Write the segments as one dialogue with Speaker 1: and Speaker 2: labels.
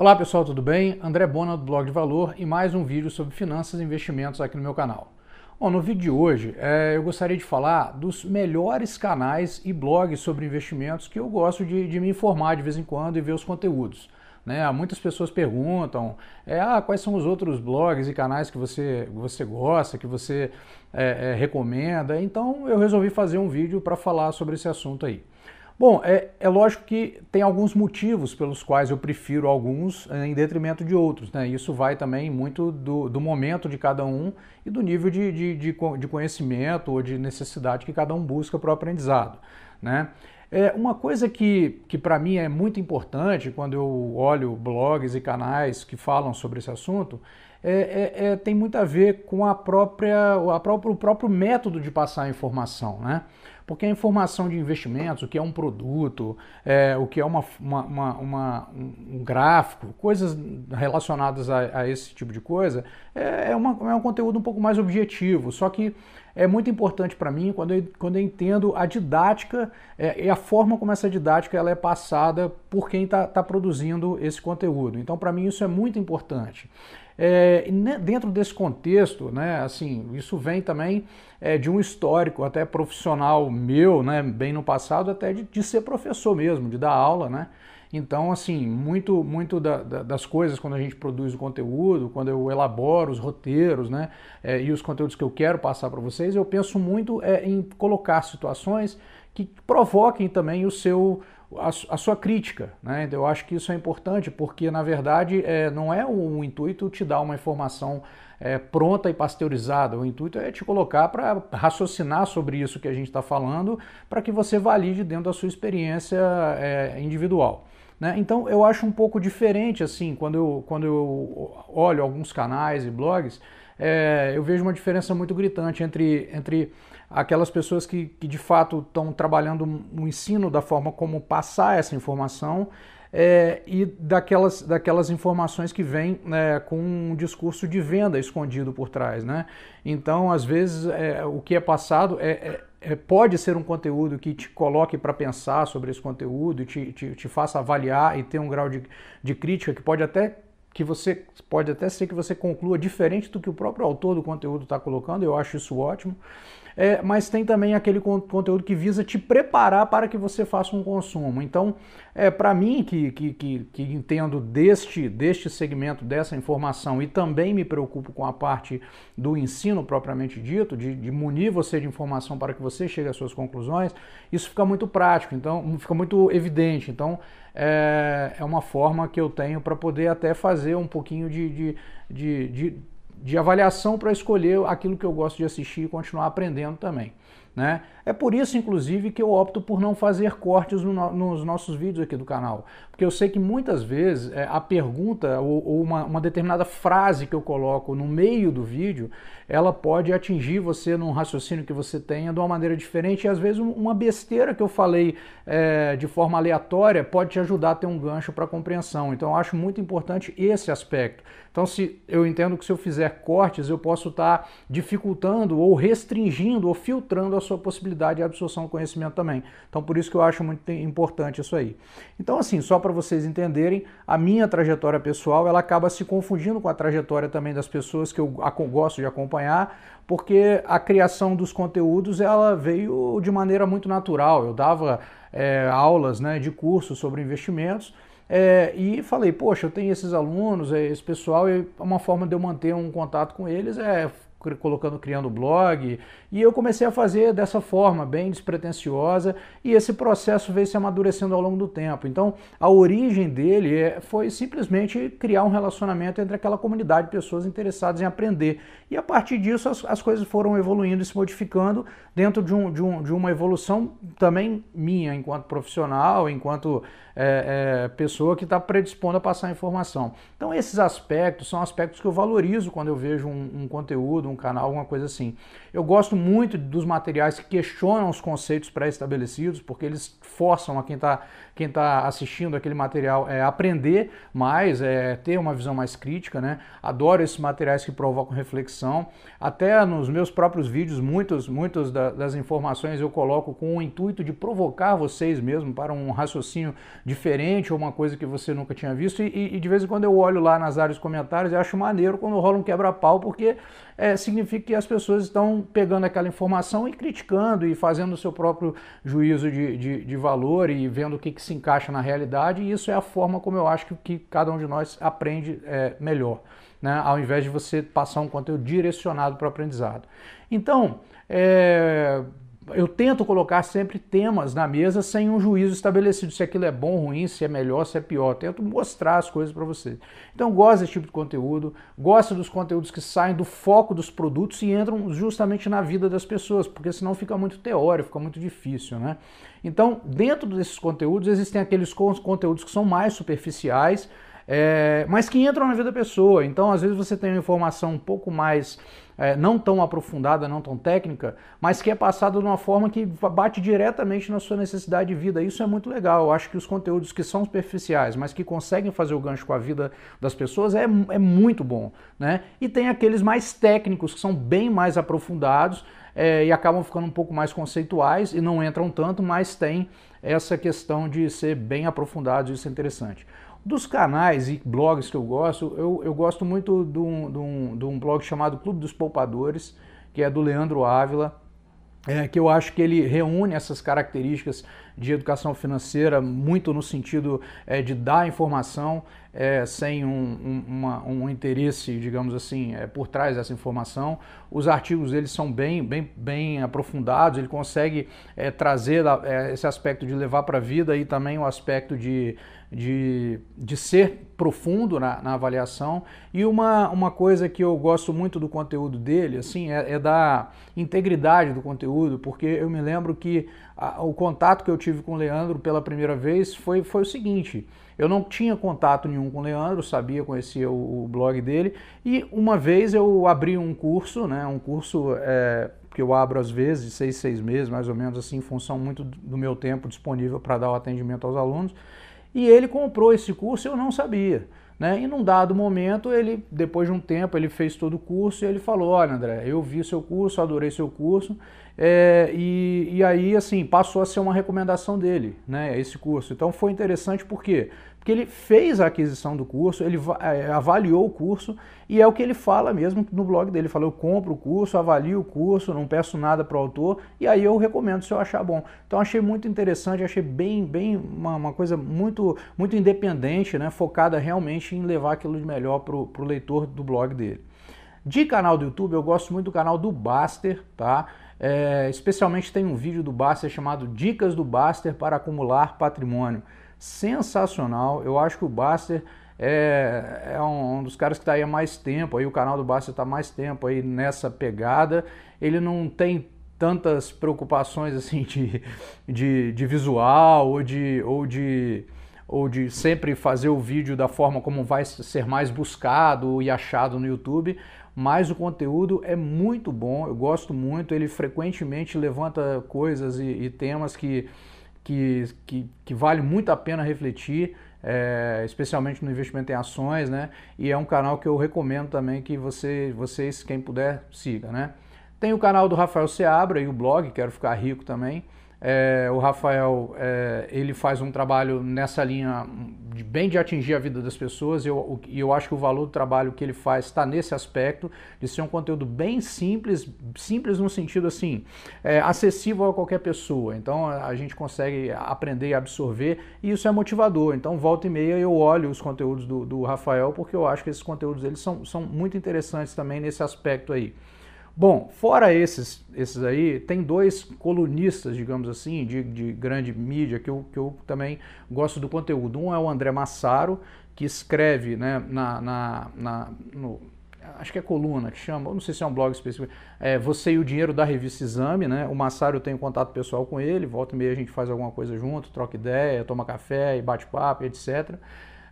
Speaker 1: Olá pessoal, tudo bem? André Bona do Blog de Valor e mais um vídeo sobre finanças e investimentos aqui no meu canal. Bom, no vídeo de hoje é, eu gostaria de falar dos melhores canais e blogs sobre investimentos que eu gosto de, de me informar de vez em quando e ver os conteúdos. Né? Muitas pessoas perguntam é, ah, quais são os outros blogs e canais que você, você gosta, que você é, é recomenda. Então eu resolvi fazer um vídeo para falar sobre esse assunto aí. Bom, é, é, lógico que tem alguns motivos pelos quais eu prefiro alguns eh, em detrimento de outros. Né? Isso vai também muito do, do momento de cada um e do nível de, de, de, de conhecimento ou de necessidade que cada um busca para o aprendizado. Né? É, uma coisa que, que para mim é muito importante quando eu olho blogs e canais que falam sobre esse assunto é, é, é tem muito a ver com a própria, a própria, o próprio método de passar a informação. Né? Porque a informação de investimentos, o que é um produto, é, o que é uma, uma, uma, um gráfico, coisas relacionadas a, a esse tipo de coisa, é, é, uma, é um conteúdo um pouco mais objetivo. Só que é muito importante para mim quando eu, quando eu entendo a didática é, e a forma como essa didática ela é passada por quem está tá produzindo esse conteúdo. Então, para mim, isso é muito importante. É, dentro desse contexto, né, assim, isso vem também é, de um histórico até profissional meu, né, bem no passado, até de, de ser professor mesmo, de dar aula, né? Então, assim, muito, muito da, da, das coisas quando a gente produz o conteúdo, quando eu elaboro os roteiros, né, é, e os conteúdos que eu quero passar para vocês, eu penso muito é, em colocar situações que provoquem também o seu a, sua crítica. Né? Eu acho que isso é importante porque, na verdade, é, não é o, o, intuito te dar uma informação é, pronta e pasteurizada. O intuito é te colocar para raciocinar sobre isso que a gente está falando para que você valide dentro da sua experiência é, individual. Né? Então, eu acho um pouco diferente, assim, quando eu, quando eu olho alguns canais e blogs, é, eu vejo uma diferença muito gritante entre... entre aquelas pessoas que, que de fato estão trabalhando o ensino da forma como passar essa informação é, e daquelas, daquelas informações que vêm é, com um discurso de venda escondido por trás. Né? Então, às vezes, é, o que é passado é, é, é pode ser um conteúdo que te coloque para pensar sobre esse conteúdo, te, te, te, faça avaliar e ter um grau de, de crítica que pode até que você pode até ser que você conclua diferente do que o próprio autor do conteúdo está colocando, eu acho isso ótimo é, mas tem também aquele conteúdo que visa te preparar para que você faça um consumo. Então, é, para mim, que, que, que, que, entendo deste, deste segmento, dessa informação, e também me preocupo com a parte do ensino propriamente dito, de, de munir você de informação para que você chegue às suas conclusões, isso fica muito prático, então fica muito evidente. Então, é, é uma forma que eu tenho para poder até fazer um pouquinho de, de, de, de de avaliação para escolher aquilo que eu gosto de assistir e continuar aprendendo também. Né? É por isso, inclusive, que eu opto por não fazer cortes no, nos nossos vídeos aqui do canal. Porque eu sei que muitas vezes é, a pergunta ou, ou uma, uma, determinada frase que eu coloco no meio do vídeo, ela pode atingir você num raciocínio que você tenha de uma maneira diferente. E às vezes uma besteira que eu falei é, de forma aleatória pode te ajudar a ter um gancho para compreensão. Então eu acho muito importante esse aspecto. Então se eu entendo que se eu fizer cortes, eu posso estar tá dificultando ou restringindo ou filtrando a sua possibilidade criatividade e absorção do conhecimento também. Então, por isso que eu acho muito importante isso aí. Então, assim, só para vocês entenderem, a minha trajetória pessoal ela acaba se confundindo com a trajetória também das pessoas que eu gosto de acompanhar, porque a criação dos conteúdos ela veio de maneira muito natural. Eu dava é, aulas né, de cursos sobre investimentos. É, e falei, poxa, eu tenho esses alunos, é, esse pessoal, e uma forma de eu manter um contato com eles é colocando, criando blog, e eu comecei a fazer dessa forma, bem despretensiosa, e esse processo veio se amadurecendo ao longo do tempo. Então, a origem dele é, foi simplesmente criar um relacionamento entre aquela comunidade de pessoas interessadas em aprender. E a partir disso, as, as coisas foram evoluindo e se modificando dentro de, um, de, um, de uma evolução também minha, enquanto profissional, enquanto é, é, pessoa que está predispondo a passar informação. Então, esses aspectos são aspectos que eu valorizo quando eu vejo um, um conteúdo, um canal, alguma coisa assim. Eu gosto muito dos materiais que questionam os conceitos pré-estabelecidos, porque eles forçam a quem está quem está assistindo aquele material é aprender mais, é ter uma visão mais crítica, né? Adoro esses materiais que provocam reflexão. Até nos meus próprios vídeos, muitas muitos das informações eu coloco com o intuito de provocar vocês mesmo para um raciocínio diferente ou uma coisa que você nunca tinha visto. E, e de vez em quando eu olho lá nas áreas comentários e acho maneiro quando rola um quebra-pau, porque é, significa que as pessoas estão pegando aquela informação e criticando e fazendo o seu próprio juízo de, de, de valor e vendo o que, que se encaixa na realidade, e isso é a forma como eu acho que, que cada um de nós aprende é, melhor, né? ao invés de você passar um conteúdo direcionado para o aprendizado. Então, é, eu tento colocar sempre temas na mesa sem um juízo estabelecido se aquilo é bom, ruim, se é melhor, se é pior. tento mostrar as coisas para vocês. Então, gosta desse tipo de conteúdo, gosta dos conteúdos que saem do foco dos produtos e entram justamente na vida das pessoas, porque senão fica muito teórico, fica muito difícil, né? Então, dentro desses conteúdos, existem aqueles conteúdos que são mais superficiais, é, mas que entram na vida da pessoa. Então, às vezes, você tem uma informação um pouco mais. É, não tão aprofundada, não tão técnica, mas que é passada de uma forma que bate diretamente na sua necessidade de vida. Isso é muito legal. Eu acho que os conteúdos que são superficiais, mas que conseguem fazer o gancho com a vida das pessoas é, é muito bom. Né? E tem aqueles mais técnicos, que são bem mais aprofundados é, e acabam ficando um pouco mais conceituais e não entram tanto, mas tem essa questão de ser bem aprofundados, isso é interessante. Dos canais e blogs que eu gosto, eu, eu gosto muito de um, de, um, de um blog chamado Clube dos Poupadores, que é do Leandro Ávila, é, que eu acho que ele reúne essas características de educação financeira muito no sentido é, de dar informação é, sem um, um, uma, um, interesse, digamos assim, é, por trás dessa informação. Os artigos dele são bem, bem, bem aprofundados, ele consegue é, trazer é, esse aspecto de levar para a vida e também o aspecto de de, de ser profundo na, na, avaliação. E uma, uma coisa que eu gosto muito do conteúdo dele, assim, é, é da integridade do conteúdo, porque eu me lembro que a, o contato que eu tive com o Leandro pela primeira vez foi, foi o seguinte. Eu não tinha contato nenhum com o Leandro, sabia, conhecia o, o blog dele, e uma vez eu abri um curso, né, um curso é, que eu abro às vezes, seis, seis meses, mais ou menos assim, em função muito do meu tempo disponível para dar o atendimento aos alunos. E ele comprou esse curso, eu não sabia. Né? E num dado momento, ele, depois de um tempo, ele fez todo o curso e ele falou: Olha, André, eu vi seu curso, adorei seu curso. É, e, e aí, assim, passou a ser uma recomendação dele, né? Esse curso. Então foi interessante porque porque ele fez a aquisição do curso, ele eh, avaliou o curso e é o que ele fala mesmo no blog dele. Ele fala: eu compro o curso, avalio o curso, não peço nada para o autor e aí eu recomendo se eu achar bom. Então achei muito interessante, achei bem, bem uma, uma coisa muito, muito independente, né? focada realmente em levar aquilo de melhor para o leitor do blog dele. De canal do YouTube, eu gosto muito do canal do Baster, tá? É, especialmente tem um vídeo do Baster chamado Dicas do Baster para acumular patrimônio sensacional. Eu acho que o Baster é, é um, um, dos caras que está aí há mais tempo, aí o canal do Baster está mais tempo aí nessa pegada. Ele não tem tantas preocupações assim de, de, de visual ou de, ou de ou de sempre fazer o vídeo da forma como vai ser mais buscado e achado no YouTube, mas o conteúdo é muito bom, eu gosto muito, ele frequentemente levanta coisas e, e temas que que, que, que vale muito a pena refletir, é, especialmente no investimento em ações, né? E é um canal que eu recomendo também que você, vocês, quem puder, siga, né? Tem o canal do Rafael Seabra e o blog, Quero Ficar Rico também. É, o Rafael é, ele faz um trabalho nessa linha de, bem de atingir a vida das pessoas e eu, eu acho que o valor do trabalho que ele faz está nesse aspecto de ser um conteúdo bem simples, simples no sentido assim, é, acessível a qualquer pessoa. Então a gente consegue aprender e absorver e isso é motivador. Então volta e meia eu olho os conteúdos do, do Rafael porque eu acho que esses conteúdos eles são, são muito interessantes também nesse aspecto aí. Bom, fora esses, esses aí, tem dois colunistas, digamos assim, de, de grande mídia que eu, que eu também gosto do conteúdo. Um é o André Massaro, que escreve né, na, na, na no, acho que é coluna que chama, não sei se é um blog específico, é Você e o Dinheiro da Revista Exame, né? O Massaro tem um contato pessoal com ele, volta e meia a gente faz alguma coisa junto, troca ideia, toma café e bate papo, etc.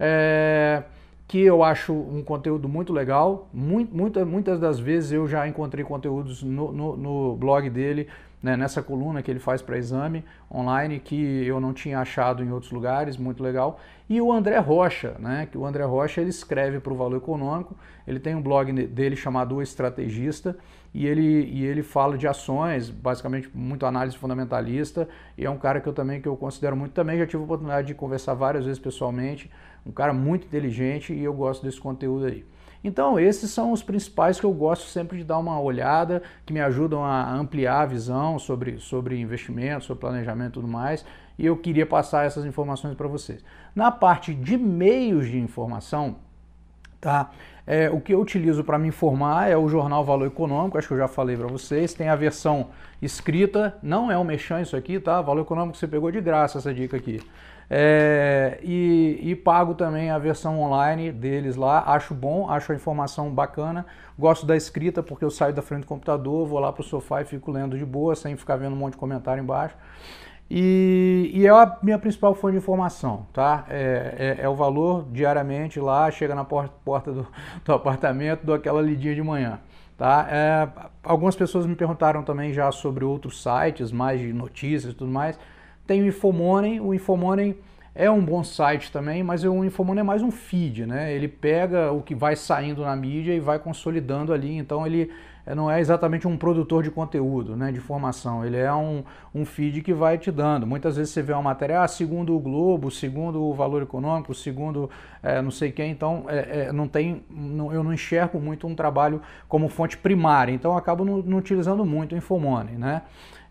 Speaker 1: É que eu acho um conteúdo muito legal. Muito, muita, muitas das vezes eu já encontrei conteúdos no, no, no blog dele, né, nessa coluna que ele faz para exame online, que eu não tinha achado em outros lugares, muito legal. E o André Rocha, né, que o André Rocha ele escreve para o Valor Econômico, ele tem um blog dele chamado O Estrategista, e ele, e ele fala de ações, basicamente muito análise fundamentalista, e é um cara que eu também que eu considero muito também, já tive a oportunidade de conversar várias vezes pessoalmente, um cara muito inteligente e eu gosto desse conteúdo aí. Então, esses são os principais que eu gosto sempre de dar uma olhada, que me ajudam a ampliar a visão sobre, sobre investimento, sobre planejamento e tudo mais. E eu queria passar essas informações para vocês. Na parte de meios de informação, tá? É, o que eu utilizo para me informar é o jornal Valor Econômico, acho que eu já falei para vocês. Tem a versão escrita, não é um mexão isso aqui, tá? Valor Econômico você pegou de graça essa dica aqui. É, e pago também a versão online deles lá. Acho bom, acho a informação bacana. Gosto da escrita porque eu saio da frente do computador, vou lá para o sofá e fico lendo de boa, sem ficar vendo um monte de comentário embaixo. E, e é a minha principal fonte de informação, tá? É, é, é o valor diariamente lá, chega na porta, porta do, do apartamento, dou aquela lidinha de manhã. Tá? É, algumas pessoas me perguntaram também já sobre outros sites, mais de notícias e tudo mais. Tem o Infomoney, o Infomoney é um bom site também, mas o Infomoney é mais um feed, né? Ele pega o que vai saindo na mídia e vai consolidando ali, então ele é, não é exatamente um produtor de conteúdo, né, de formação. Ele é um, um feed que vai te dando. Muitas vezes você vê uma matéria, ah, segundo o Globo, segundo o Valor Econômico, segundo é, não sei quem. Então, é, é, não tem, não, eu não enxergo muito um trabalho como fonte primária. Então, eu acabo não, não utilizando muito o Infomoney, né?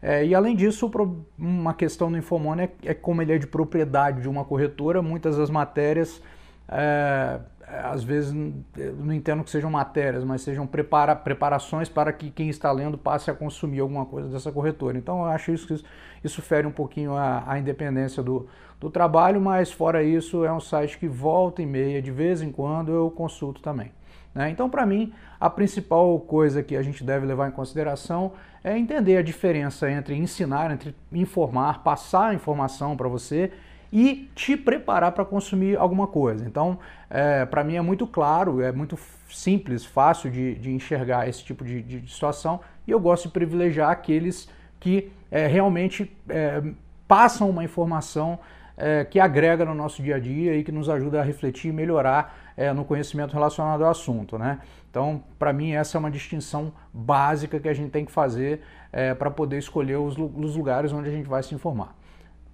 Speaker 1: É, e além disso, uma questão do Infomoney é, é, como ele é de propriedade de uma corretora, muitas das matérias é, é, às vezes é, não entendo que sejam matérias, mas sejam prepara, preparações para que quem está lendo passe a consumir alguma coisa dessa corretora. Então eu acho isso que isso fere um pouquinho a, a independência do, do trabalho, mas fora isso é um site que volta e meia, de vez em quando eu consulto também. Né? Então para mim a principal coisa que a gente deve levar em consideração é entender a diferença entre ensinar, entre informar, passar a informação para você e te preparar para consumir alguma coisa. Então, é, para mim é muito claro, é muito simples, fácil de, de enxergar esse tipo de, de, situação e eu gosto de privilegiar aqueles que é, realmente é, passam uma informação é, que agrega no nosso dia a dia e que nos ajuda a refletir e melhorar é, no conhecimento relacionado ao assunto. Né? Então, para mim, essa é uma distinção básica que a gente tem que fazer é, para poder escolher os lugares onde a gente vai se informar.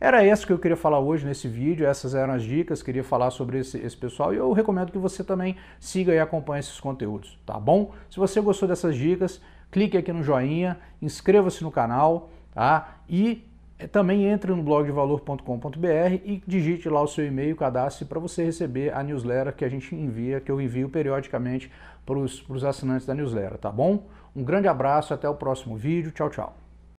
Speaker 1: Era isso que eu queria falar hoje nesse vídeo, essas eram as dicas, queria falar sobre esse, esse, pessoal e eu recomendo que você também siga e acompanhe esses conteúdos, tá bom? Se você gostou dessas dicas, clique aqui no joinha, inscreva-se no canal, tá? E eh, também entre no blogdevalor.com.br e digite lá o seu e-mail, cadastre para você receber a newsletter que a gente envia, que eu envio periodicamente para os assinantes da newsletter, tá bom? Um grande abraço, até o próximo vídeo, tchau, tchau.